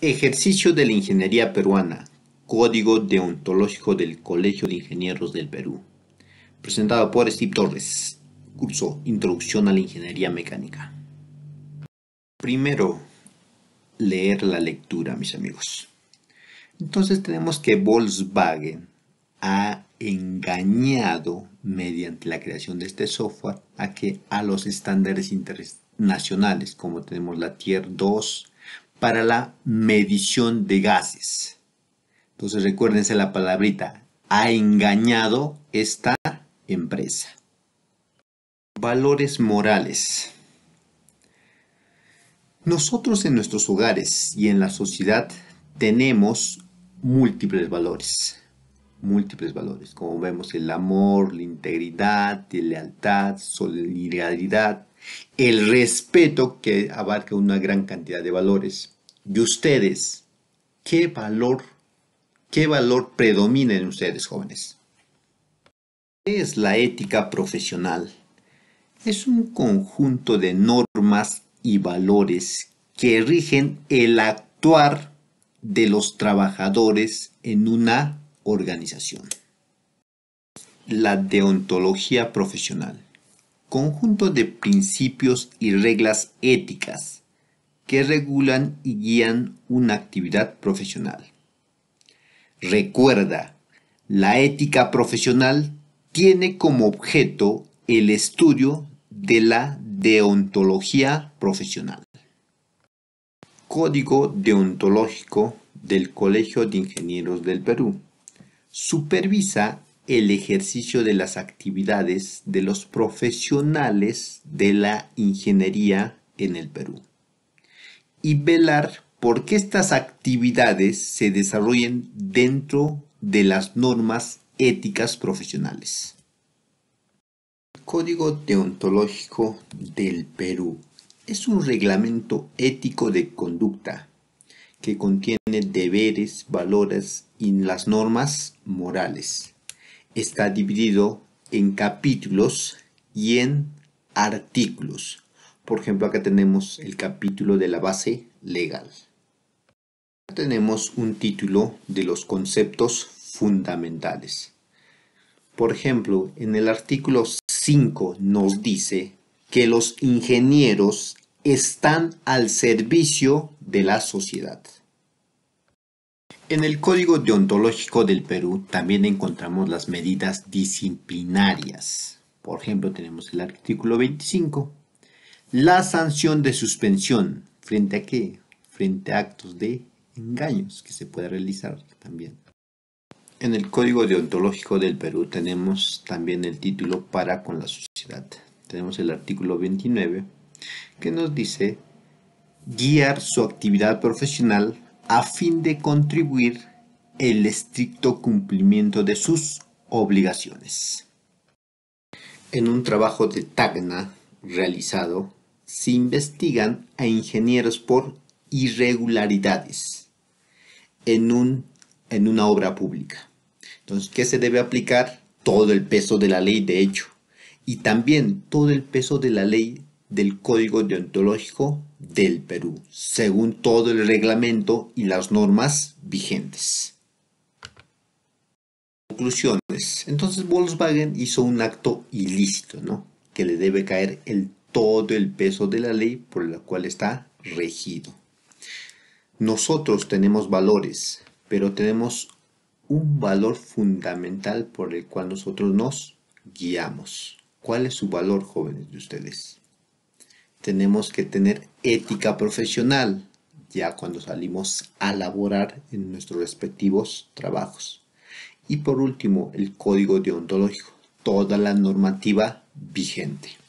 Ejercicio de la Ingeniería Peruana. Código Deontológico del Colegio de Ingenieros del Perú. Presentado por Steve Torres. Curso Introducción a la Ingeniería Mecánica. Primero, leer la lectura, mis amigos. Entonces tenemos que Volkswagen ha engañado mediante la creación de este software a que a los estándares internacionales como tenemos la Tier 2, para la medición de gases. Entonces recuérdense la palabrita, ha engañado esta empresa. Valores morales. Nosotros en nuestros hogares y en la sociedad tenemos múltiples valores. Múltiples valores, como vemos el amor, la integridad, la lealtad, solidaridad, el respeto que abarca una gran cantidad de valores. ¿Y ustedes qué valor, qué valor predomina en ustedes, jóvenes? ¿Qué es la ética profesional? Es un conjunto de normas y valores que rigen el actuar de los trabajadores en una organización. La deontología profesional. Conjunto de principios y reglas éticas que regulan y guían una actividad profesional. Recuerda, la ética profesional tiene como objeto el estudio de la deontología profesional. Código Deontológico del Colegio de Ingenieros del Perú. Supervisa el ejercicio de las actividades de los profesionales de la ingeniería en el Perú y velar por qué estas actividades se desarrollen dentro de las normas éticas profesionales. Código Deontológico del Perú es un reglamento ético de conducta que contiene deberes, valores y las normas morales. Está dividido en capítulos y en artículos por ejemplo, acá tenemos el capítulo de la base legal. Acá tenemos un título de los conceptos fundamentales. Por ejemplo, en el artículo 5 nos dice que los ingenieros están al servicio de la sociedad. En el Código Deontológico del Perú también encontramos las medidas disciplinarias. Por ejemplo, tenemos el artículo 25, la sanción de suspensión. ¿Frente a qué? Frente a actos de engaños que se puede realizar también. En el Código Deontológico del Perú tenemos también el título para con la sociedad. Tenemos el artículo 29 que nos dice guiar su actividad profesional a fin de contribuir el estricto cumplimiento de sus obligaciones. En un trabajo de Tacna realizado se investigan a ingenieros por irregularidades en, un, en una obra pública. Entonces, ¿qué se debe aplicar? Todo el peso de la ley de hecho y también todo el peso de la ley del Código Deontológico del Perú, según todo el reglamento y las normas vigentes. Conclusiones. Entonces Volkswagen hizo un acto ilícito, ¿no? Que le debe caer el todo el peso de la ley por la cual está regido. Nosotros tenemos valores, pero tenemos un valor fundamental por el cual nosotros nos guiamos. ¿Cuál es su valor, jóvenes de ustedes? Tenemos que tener ética profesional ya cuando salimos a laborar en nuestros respectivos trabajos. Y por último, el código deontológico, toda la normativa vigente.